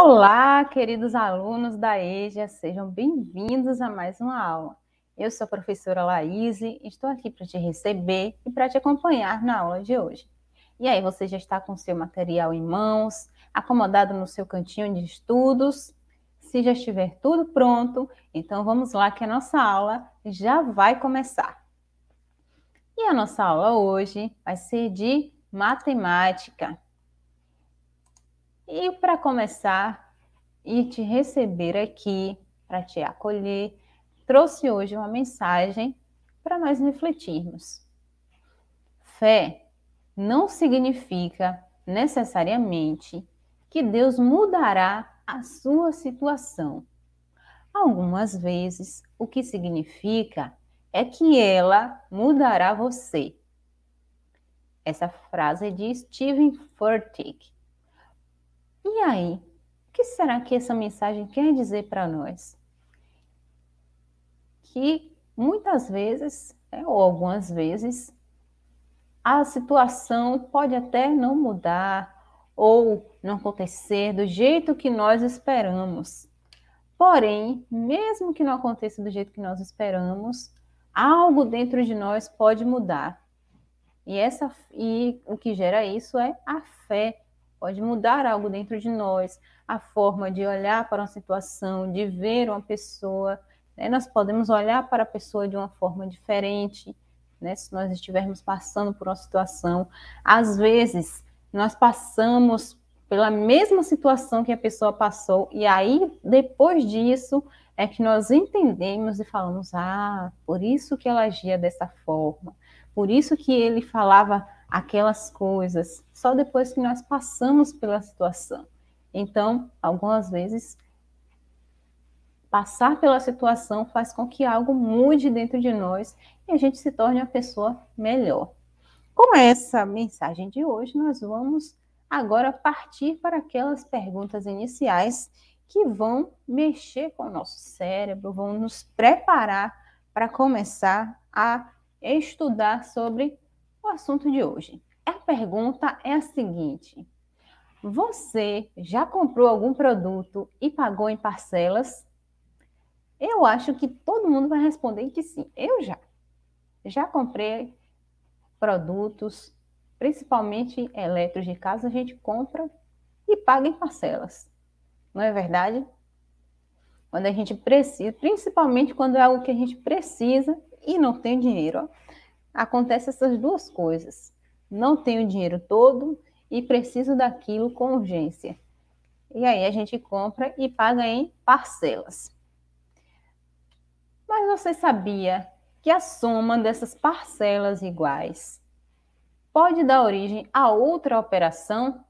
Olá, queridos alunos da EJA, sejam bem-vindos a mais uma aula. Eu sou a professora Laís, estou aqui para te receber e para te acompanhar na aula de hoje. E aí, você já está com seu material em mãos, acomodado no seu cantinho de estudos? Se já estiver tudo pronto, então vamos lá que a nossa aula já vai começar. E a nossa aula hoje vai ser de matemática. E para começar e te receber aqui, para te acolher, trouxe hoje uma mensagem para nós refletirmos. Fé não significa necessariamente que Deus mudará a sua situação. Algumas vezes, o que significa é que ela mudará você. Essa frase é de Steven Furtick e aí, o que será que essa mensagem quer dizer para nós? Que muitas vezes, né, ou algumas vezes, a situação pode até não mudar ou não acontecer do jeito que nós esperamos. Porém, mesmo que não aconteça do jeito que nós esperamos, algo dentro de nós pode mudar. E, essa, e o que gera isso é a fé pode mudar algo dentro de nós, a forma de olhar para uma situação, de ver uma pessoa. Né? Nós podemos olhar para a pessoa de uma forma diferente, né? se nós estivermos passando por uma situação. Às vezes, nós passamos pela mesma situação que a pessoa passou, e aí, depois disso, é que nós entendemos e falamos: ah, por isso que ela agia dessa forma, por isso que ele falava aquelas coisas só depois que nós passamos pela situação. Então, algumas vezes, passar pela situação faz com que algo mude dentro de nós e a gente se torne uma pessoa melhor. Com essa mensagem de hoje, nós vamos agora partir para aquelas perguntas iniciais que vão mexer com o nosso cérebro, vão nos preparar para começar a estudar sobre o assunto de hoje. A pergunta é a seguinte: Você já comprou algum produto e pagou em parcelas? Eu acho que todo mundo vai responder que sim. Eu já. Já comprei produtos, principalmente elétricos de casa, a gente compra e paga em parcelas. Não é verdade? Quando a gente precisa, principalmente quando é algo que a gente precisa e não tem dinheiro. Ó acontece essas duas coisas. Não tenho dinheiro todo e preciso daquilo com urgência. E aí a gente compra e paga em parcelas. Mas você sabia que a soma dessas parcelas iguais pode dar origem a outra operação?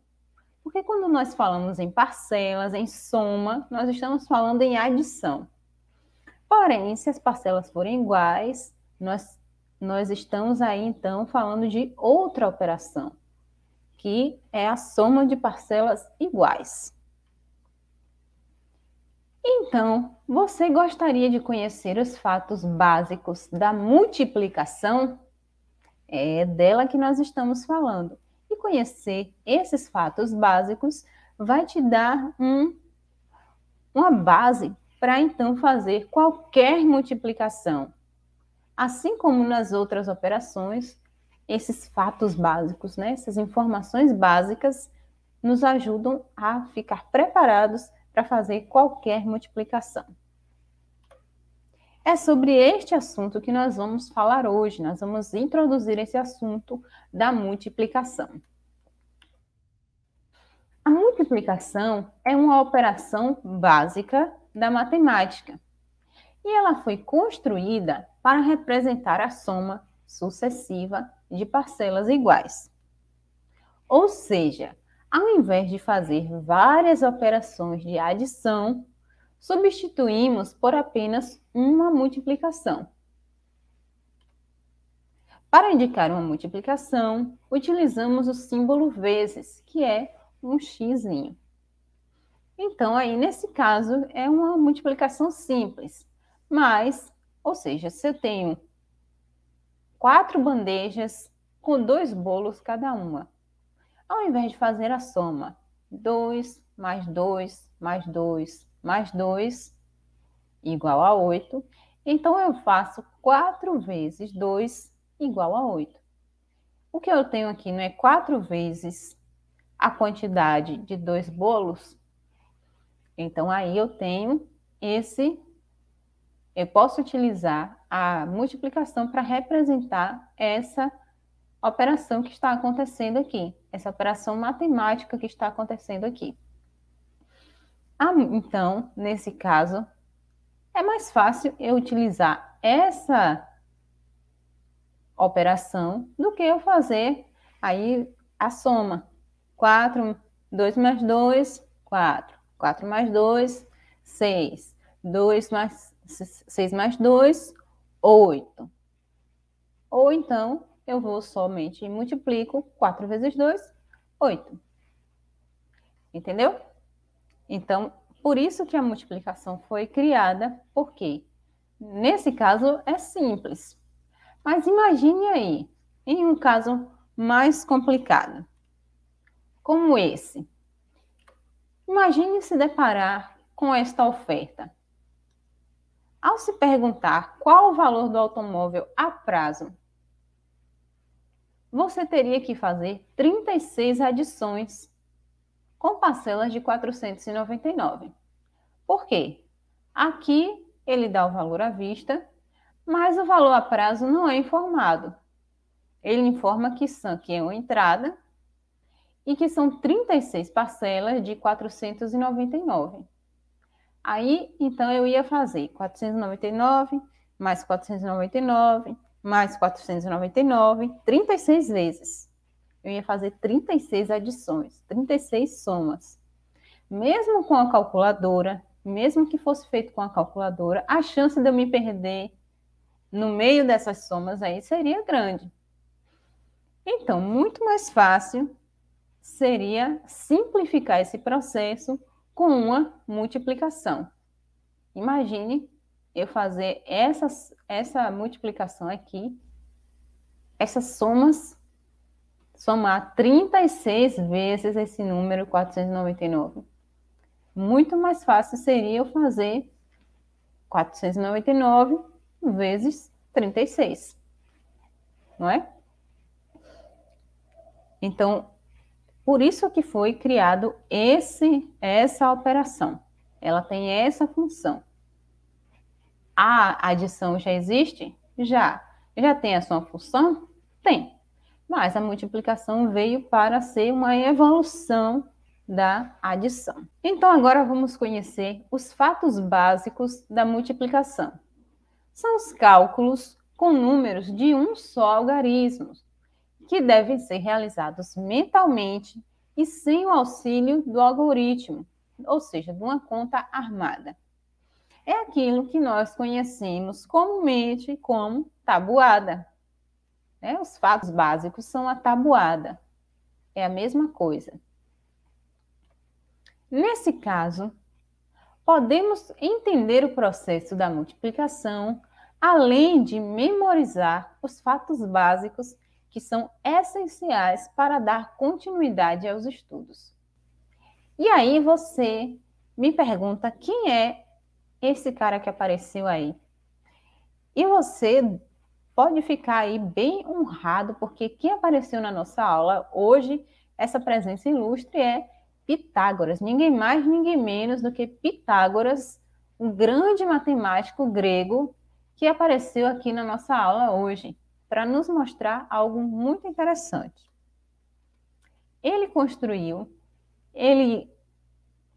Porque quando nós falamos em parcelas, em soma, nós estamos falando em adição. Porém, se as parcelas forem iguais, nós nós estamos aí então falando de outra operação, que é a soma de parcelas iguais. Então, você gostaria de conhecer os fatos básicos da multiplicação? É dela que nós estamos falando. E conhecer esses fatos básicos vai te dar um, uma base para então fazer qualquer multiplicação, Assim como nas outras operações, esses fatos básicos, né, essas informações básicas, nos ajudam a ficar preparados para fazer qualquer multiplicação. É sobre este assunto que nós vamos falar hoje. Nós vamos introduzir esse assunto da multiplicação. A multiplicação é uma operação básica da matemática e ela foi construída para representar a soma sucessiva de parcelas iguais. Ou seja, ao invés de fazer várias operações de adição, substituímos por apenas uma multiplicação. Para indicar uma multiplicação, utilizamos o símbolo vezes, que é um x. Então, aí nesse caso, é uma multiplicação simples mais, ou seja, se eu tenho quatro bandejas com dois bolos cada uma, ao invés de fazer a soma 2 mais 2 mais 2 mais 2 igual a 8, então eu faço 4 vezes 2 igual a 8. O que eu tenho aqui não é 4 vezes a quantidade de dois bolos? Então aí eu tenho esse eu posso utilizar a multiplicação para representar essa operação que está acontecendo aqui, essa operação matemática que está acontecendo aqui. Ah, então, nesse caso, é mais fácil eu utilizar essa operação do que eu fazer aí a soma. 4, 2 mais 2, 4. 4 mais 2, 6. 2 mais 6 mais 2, 8. Ou então, eu vou somente e multiplico 4 vezes 2, 8. Entendeu? Então, por isso que a multiplicação foi criada, porque nesse caso é simples. Mas imagine aí, em um caso mais complicado, como esse. Imagine se deparar com esta oferta. Ao se perguntar qual o valor do automóvel a prazo, você teria que fazer 36 adições com parcelas de 499. Por quê? Aqui ele dá o valor à vista, mas o valor a prazo não é informado. Ele informa que, são, que é uma entrada e que são 36 parcelas de 499. Aí, então, eu ia fazer 499 mais 499 mais 499, 36 vezes. Eu ia fazer 36 adições, 36 somas. Mesmo com a calculadora, mesmo que fosse feito com a calculadora, a chance de eu me perder no meio dessas somas aí seria grande. Então, muito mais fácil seria simplificar esse processo com uma multiplicação. Imagine eu fazer essa essa multiplicação aqui, essas somas, somar 36 vezes esse número 499. Muito mais fácil seria eu fazer 499 vezes 36, não é? Então, por isso que foi criado esse essa operação. Ela tem essa função. A adição já existe? Já. Já tem a sua função? Tem. Mas a multiplicação veio para ser uma evolução da adição. Então agora vamos conhecer os fatos básicos da multiplicação. São os cálculos com números de um só algarismo, que devem ser realizados mentalmente e sem o auxílio do algoritmo, ou seja, de uma conta armada. É aquilo que nós conhecemos comumente como tabuada. Né? Os fatos básicos são a tabuada. É a mesma coisa. Nesse caso, podemos entender o processo da multiplicação além de memorizar os fatos básicos que são essenciais para dar continuidade aos estudos. E aí você me pergunta quem é esse cara que apareceu aí. E você pode ficar aí bem honrado, porque quem apareceu na nossa aula hoje, essa presença ilustre é Pitágoras, ninguém mais, ninguém menos do que Pitágoras, um grande matemático grego que apareceu aqui na nossa aula hoje para nos mostrar algo muito interessante. Ele construiu, ele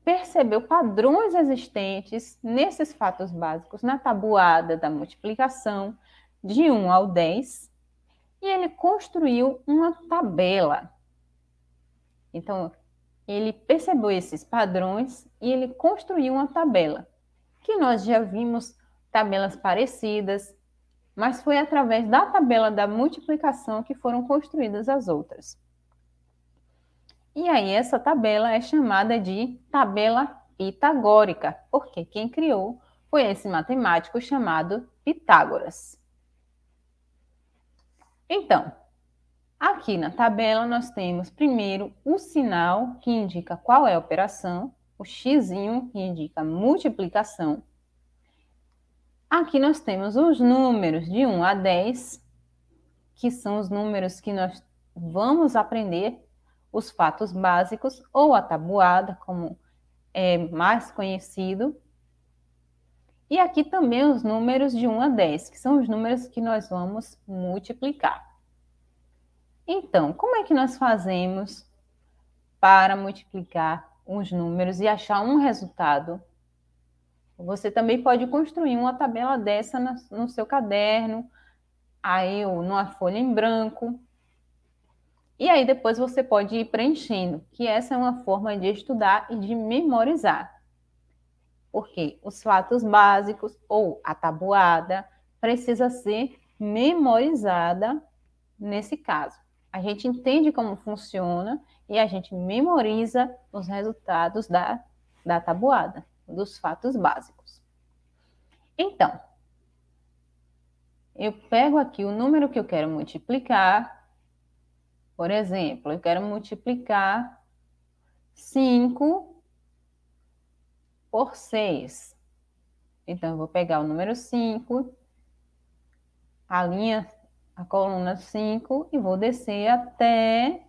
percebeu padrões existentes nesses fatos básicos, na tabuada da multiplicação, de 1 ao 10, e ele construiu uma tabela. Então, ele percebeu esses padrões e ele construiu uma tabela, que nós já vimos tabelas parecidas mas foi através da tabela da multiplicação que foram construídas as outras. E aí, essa tabela é chamada de tabela pitagórica, porque quem criou foi esse matemático chamado Pitágoras. Então, aqui na tabela nós temos primeiro o sinal que indica qual é a operação, o x que indica multiplicação, Aqui nós temos os números de 1 a 10, que são os números que nós vamos aprender os fatos básicos ou a tabuada, como é mais conhecido. E aqui também os números de 1 a 10, que são os números que nós vamos multiplicar. Então, como é que nós fazemos para multiplicar os números e achar um resultado você também pode construir uma tabela dessa no seu caderno, aí numa folha em branco. E aí depois você pode ir preenchendo, que essa é uma forma de estudar e de memorizar. Porque os fatos básicos ou a tabuada precisa ser memorizada nesse caso. A gente entende como funciona e a gente memoriza os resultados da, da tabuada dos fatos básicos. Então, eu pego aqui o número que eu quero multiplicar. Por exemplo, eu quero multiplicar 5 por 6. Então, eu vou pegar o número 5, a linha, a coluna 5, e vou descer até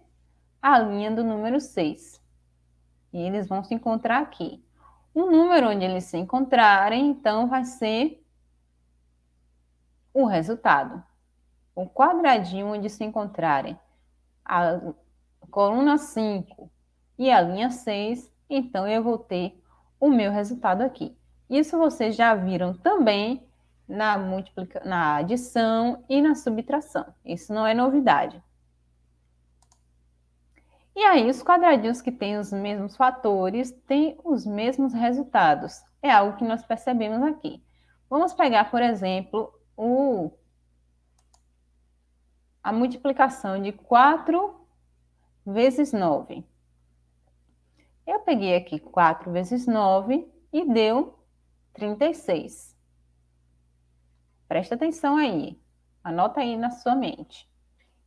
a linha do número 6. E eles vão se encontrar aqui o número onde eles se encontrarem, então, vai ser o resultado. O quadradinho onde se encontrarem a coluna 5 e a linha 6, então eu vou ter o meu resultado aqui. Isso vocês já viram também na, na adição e na subtração. Isso não é novidade. E aí, os quadradinhos que têm os mesmos fatores têm os mesmos resultados. É algo que nós percebemos aqui. Vamos pegar, por exemplo, o... a multiplicação de 4 vezes 9. Eu peguei aqui 4 vezes 9 e deu 36. Presta atenção aí. Anota aí na sua mente.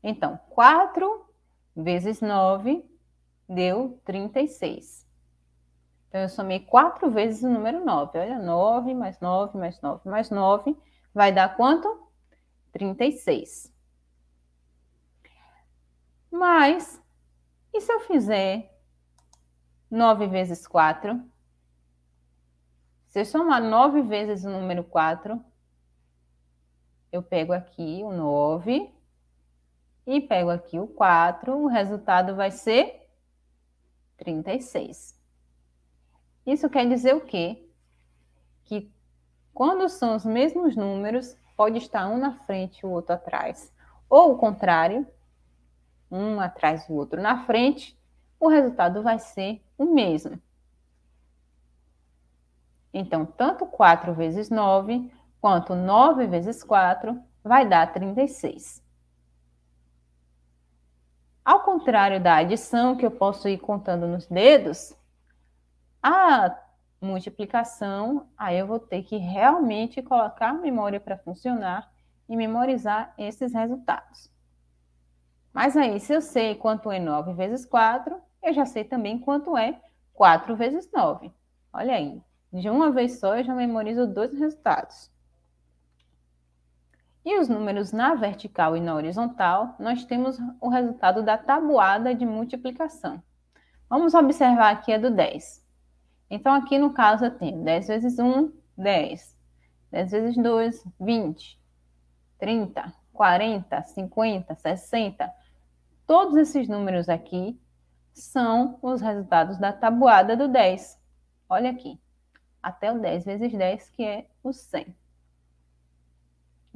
Então, 4 vezes 9 deu 36. Então, eu somei 4 vezes o número 9. Olha, 9 mais 9 mais 9 mais 9 vai dar quanto? 36. Mas, e se eu fizer 9 vezes 4? Se eu somar 9 vezes o número 4, eu pego aqui o 9, e pego aqui o 4, o resultado vai ser 36. Isso quer dizer o quê? Que quando são os mesmos números, pode estar um na frente e o outro atrás. Ou o contrário, um atrás e o outro na frente, o resultado vai ser o mesmo. Então, tanto 4 vezes 9 quanto 9 vezes 4 vai dar 36. Ao contrário da adição, que eu posso ir contando nos dedos, a multiplicação, aí eu vou ter que realmente colocar a memória para funcionar e memorizar esses resultados. Mas aí, se eu sei quanto é 9 vezes 4, eu já sei também quanto é 4 vezes 9. Olha aí, de uma vez só eu já memorizo dois resultados. E os números na vertical e na horizontal, nós temos o resultado da tabuada de multiplicação. Vamos observar aqui a do 10. Então, aqui no caso, eu tenho 10 vezes 1, 10. 10 vezes 2, 20. 30, 40, 50, 60. Todos esses números aqui são os resultados da tabuada do 10. Olha aqui. Até o 10 vezes 10, que é o 100.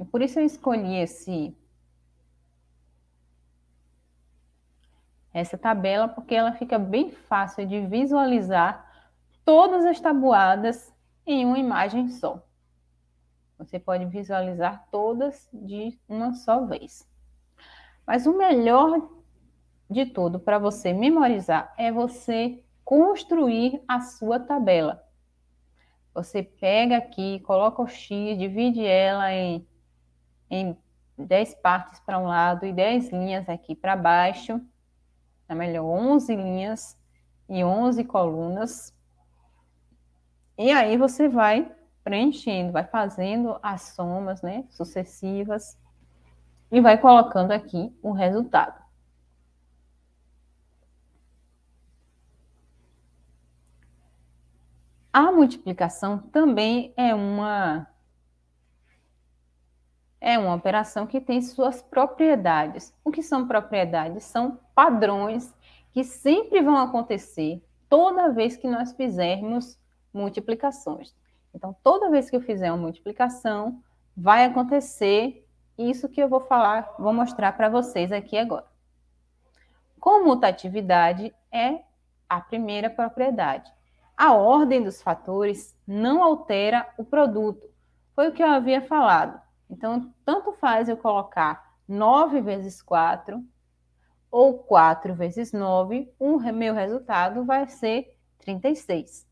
E por isso eu escolhi esse essa tabela, porque ela fica bem fácil de visualizar todas as tabuadas em uma imagem só. Você pode visualizar todas de uma só vez. Mas o melhor de tudo para você memorizar é você construir a sua tabela. Você pega aqui, coloca o X, divide ela em em 10 partes para um lado e 10 linhas aqui para baixo, tá melhor, 11 linhas e 11 colunas. E aí você vai preenchendo, vai fazendo as somas, né, sucessivas e vai colocando aqui o resultado. A multiplicação também é uma é uma operação que tem suas propriedades. O que são propriedades? São padrões que sempre vão acontecer toda vez que nós fizermos multiplicações. Então, toda vez que eu fizer uma multiplicação, vai acontecer isso que eu vou falar, vou mostrar para vocês aqui agora. Comutatividade é a primeira propriedade. A ordem dos fatores não altera o produto. Foi o que eu havia falado. Então, tanto faz eu colocar 9 vezes 4 ou 4 vezes 9, o um, meu resultado vai ser 36.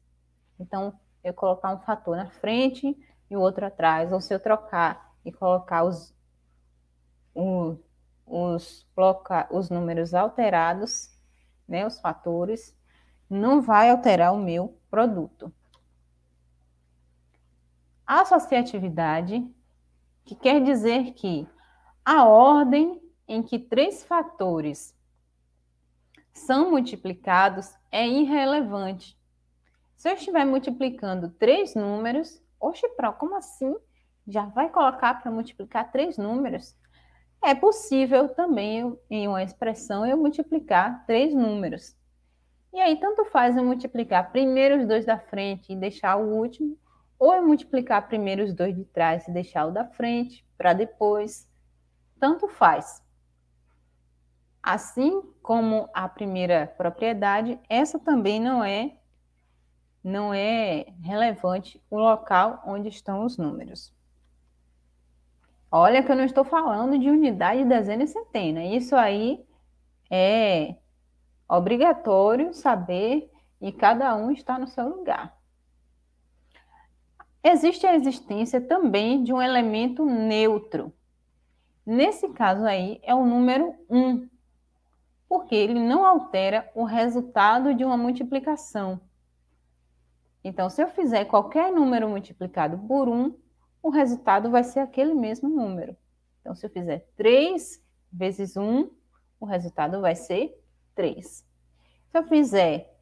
Então, eu colocar um fator na frente e o outro atrás, ou se eu trocar e colocar os, os, os, os números alterados, né, os fatores, não vai alterar o meu produto. A associatividade que quer dizer que a ordem em que três fatores são multiplicados é irrelevante. Se eu estiver multiplicando três números, oxe, Pro, como assim? Já vai colocar para multiplicar três números? É possível também, em uma expressão, eu multiplicar três números. E aí, tanto faz eu multiplicar primeiro os dois da frente e deixar o último, ou é multiplicar primeiro os dois de trás e deixar o da frente para depois. Tanto faz. Assim como a primeira propriedade, essa também não é não é relevante o local onde estão os números. Olha que eu não estou falando de unidade, dezena e centena. Isso aí é obrigatório saber e cada um está no seu lugar existe a existência também de um elemento neutro. Nesse caso aí, é o número 1, porque ele não altera o resultado de uma multiplicação. Então, se eu fizer qualquer número multiplicado por 1, o resultado vai ser aquele mesmo número. Então, se eu fizer 3 vezes 1, o resultado vai ser 3. Se eu fizer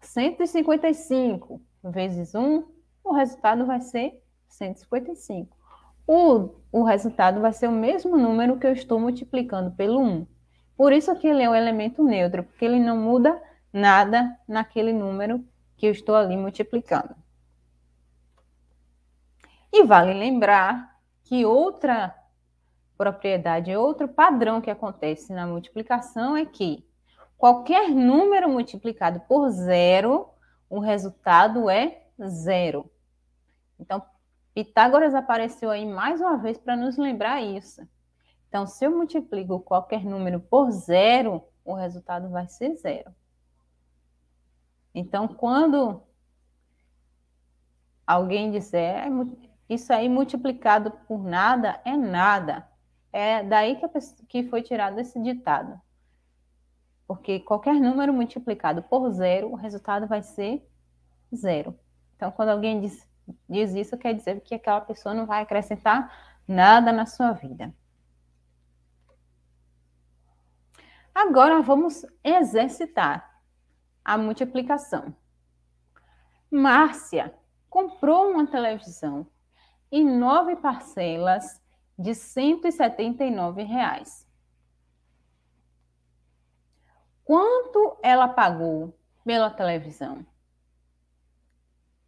155 vezes 1, o resultado vai ser 155. O, o resultado vai ser o mesmo número que eu estou multiplicando pelo 1. Por isso que ele é um elemento neutro, porque ele não muda nada naquele número que eu estou ali multiplicando. E vale lembrar que outra propriedade, outro padrão que acontece na multiplicação é que qualquer número multiplicado por zero, o resultado é zero. Então, Pitágoras apareceu aí mais uma vez para nos lembrar isso. Então, se eu multiplico qualquer número por zero, o resultado vai ser zero. Então, quando alguém disser é, isso aí multiplicado por nada é nada, é daí que, pessoa, que foi tirado esse ditado. Porque qualquer número multiplicado por zero, o resultado vai ser zero. Então, quando alguém diz diz isso, quer dizer que aquela pessoa não vai acrescentar nada na sua vida. Agora vamos exercitar a multiplicação. Márcia comprou uma televisão em nove parcelas de R$ 179. Reais. Quanto ela pagou pela televisão?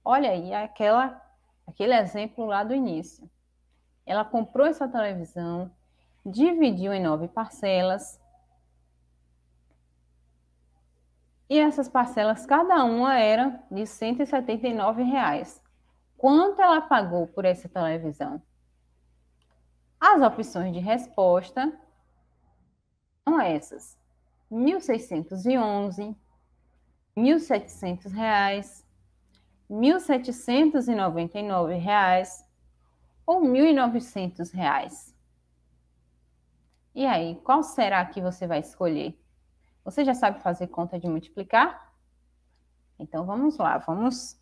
Olha aí aquela, aquele exemplo lá do início. Ela comprou essa televisão, dividiu em nove parcelas. E essas parcelas, cada uma era de R$ 179. Reais. Quanto ela pagou por essa televisão? As opções de resposta são essas: R$ 1.611, R$ 1.700, R$ 1.799 ou R$ 1.900. E aí, qual será que você vai escolher? Você já sabe fazer conta de multiplicar? Então vamos lá, vamos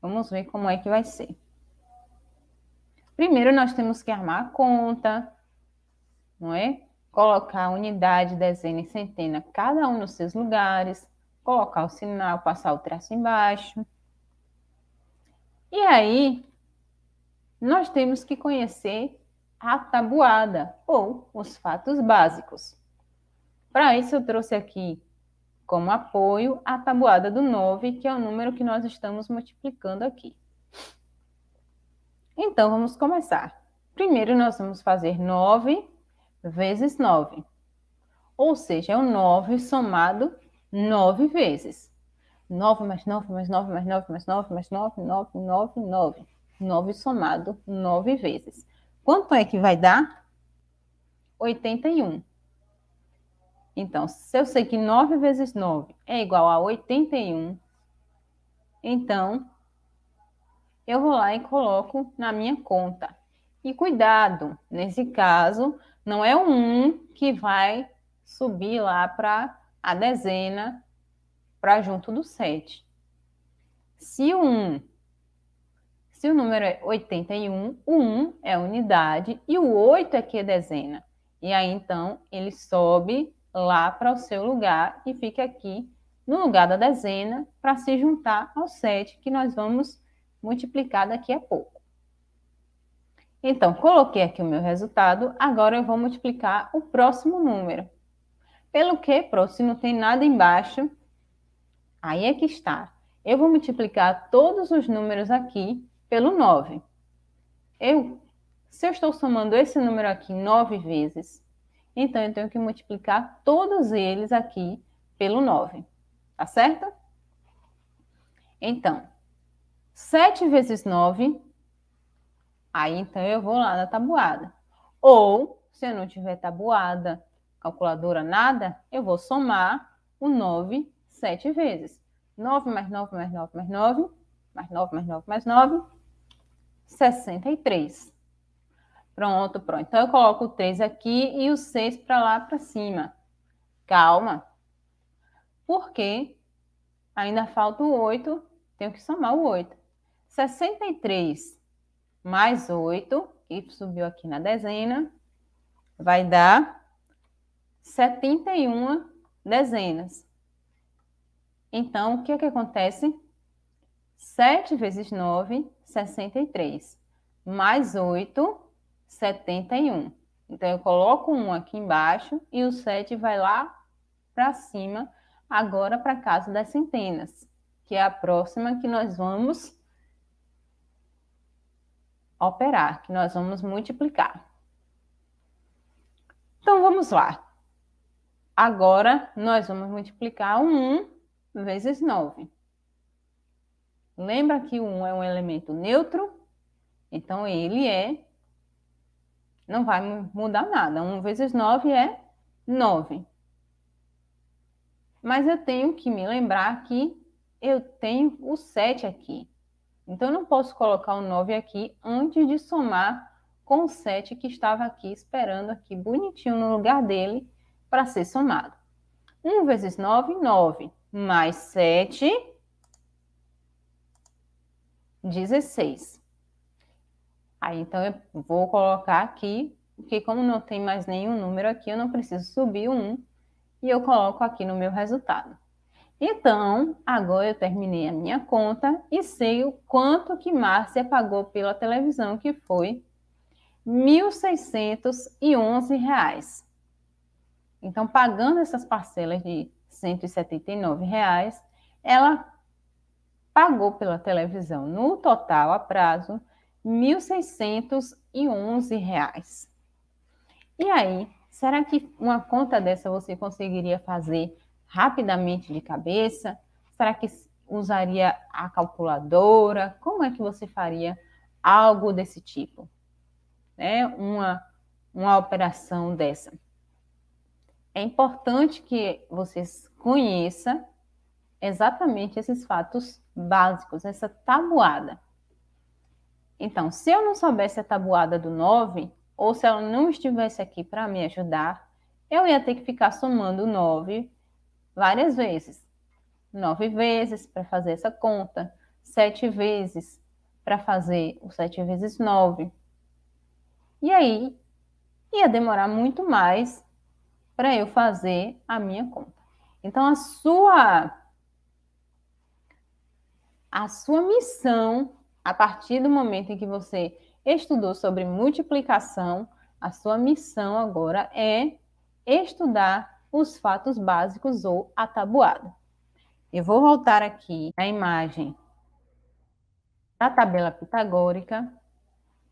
vamos ver como é que vai ser. Primeiro nós temos que armar a conta, não é? Colocar unidade, dezena e centena, cada um nos seus lugares, colocar o sinal, passar o traço embaixo. E aí, nós temos que conhecer a tabuada ou os fatos básicos. Para isso, eu trouxe aqui como apoio a tabuada do 9, que é o número que nós estamos multiplicando aqui. Então, vamos começar. Primeiro, nós vamos fazer 9 vezes 9. Ou seja, é o 9 somado 9 vezes. 9 mais 9 mais 9 mais 9 mais 9 mais 9, 9, 9, 9. 9 somado 9 vezes. Quanto é que vai dar? 81. Então, se eu sei que 9 vezes 9 é igual a 81, então eu vou lá e coloco na minha conta. E cuidado, nesse caso, não é o 1 que vai subir lá para a dezena para junto do 7. Se o 1, se o número é 81, o 1 é unidade e o 8 aqui é dezena. E aí então ele sobe lá para o seu lugar e fica aqui no lugar da dezena para se juntar ao 7 que nós vamos multiplicar daqui a pouco. Então, coloquei aqui o meu resultado, agora eu vou multiplicar o próximo número. Pelo que, próximo, não tem nada embaixo, Aí é que está. Eu vou multiplicar todos os números aqui pelo 9. Eu, se eu estou somando esse número aqui 9 vezes, então eu tenho que multiplicar todos eles aqui pelo 9. Tá certo? Então, 7 vezes 9, aí então eu vou lá na tabuada. Ou, se eu não tiver tabuada, calculadora, nada, eu vou somar o 9 sete vezes. 9 mais 9 mais 9 mais 9, mais 9 mais 9 mais 9, 63. Pronto, pronto. Então, eu coloco o 3 aqui e o 6 para lá para cima. Calma. Porque ainda falta o 8, tenho que somar o 8. 63 mais 8, y subiu aqui na dezena, vai dar 71 dezenas. Então, o que é que acontece? 7 vezes 9, 63. Mais 8, 71. Então, eu coloco um aqui embaixo e o 7 vai lá para cima, agora para a casa das centenas, que é a próxima que nós vamos operar, que nós vamos multiplicar. Então, vamos lá. Agora, nós vamos multiplicar o 1 vezes 9. Lembra que o 1 é um elemento neutro, então ele é. Não vai mudar nada. 1 vezes 9 é 9. Mas eu tenho que me lembrar que eu tenho o 7 aqui. Então, eu não posso colocar o 9 aqui antes de somar com o 7 que estava aqui esperando aqui bonitinho no lugar dele para ser somado. 1 vezes 9, 9 mais 7, 16. Aí, então, eu vou colocar aqui, porque como não tem mais nenhum número aqui, eu não preciso subir o 1, e eu coloco aqui no meu resultado. Então, agora eu terminei a minha conta e sei o quanto que Márcia pagou pela televisão, que foi R$ 1.611. Então, pagando essas parcelas de 179 reais, ela pagou pela televisão no total a prazo R$ 1.611. E aí, será que uma conta dessa você conseguiria fazer rapidamente de cabeça? Será que usaria a calculadora? Como é que você faria algo desse tipo? Né? Uma, uma operação dessa é importante que vocês conheçam exatamente esses fatos básicos, essa tabuada. Então, se eu não soubesse a tabuada do 9, ou se ela não estivesse aqui para me ajudar, eu ia ter que ficar somando 9 várias vezes. 9 vezes para fazer essa conta, 7 vezes para fazer o 7 vezes 9. E aí, ia demorar muito mais para eu fazer a minha conta. Então a sua a sua missão a partir do momento em que você estudou sobre multiplicação, a sua missão agora é estudar os fatos básicos ou a tabuada. Eu vou voltar aqui à imagem da tabela pitagórica,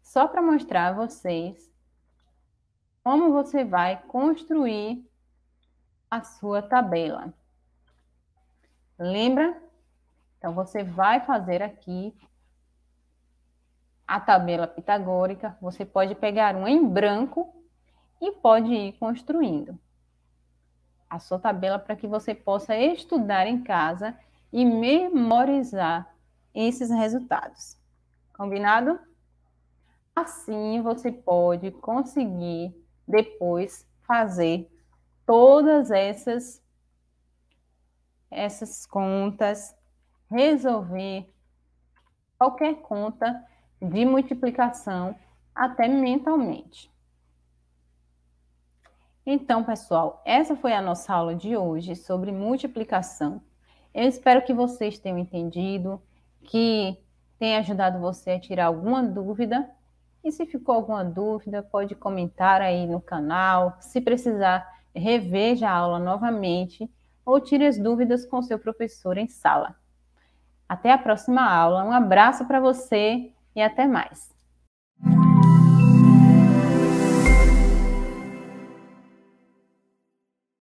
só para mostrar a vocês como você vai construir a sua tabela. Lembra? Então, você vai fazer aqui a tabela pitagórica. Você pode pegar um em branco e pode ir construindo a sua tabela para que você possa estudar em casa e memorizar esses resultados. Combinado? Assim você pode conseguir depois fazer todas essas essas contas, resolver qualquer conta de multiplicação até mentalmente. Então, pessoal, essa foi a nossa aula de hoje sobre multiplicação. Eu espero que vocês tenham entendido, que tenha ajudado você a tirar alguma dúvida e se ficou alguma dúvida, pode comentar aí no canal. Se precisar, reveja a aula novamente ou tire as dúvidas com seu professor em sala. Até a próxima aula. Um abraço para você e até mais.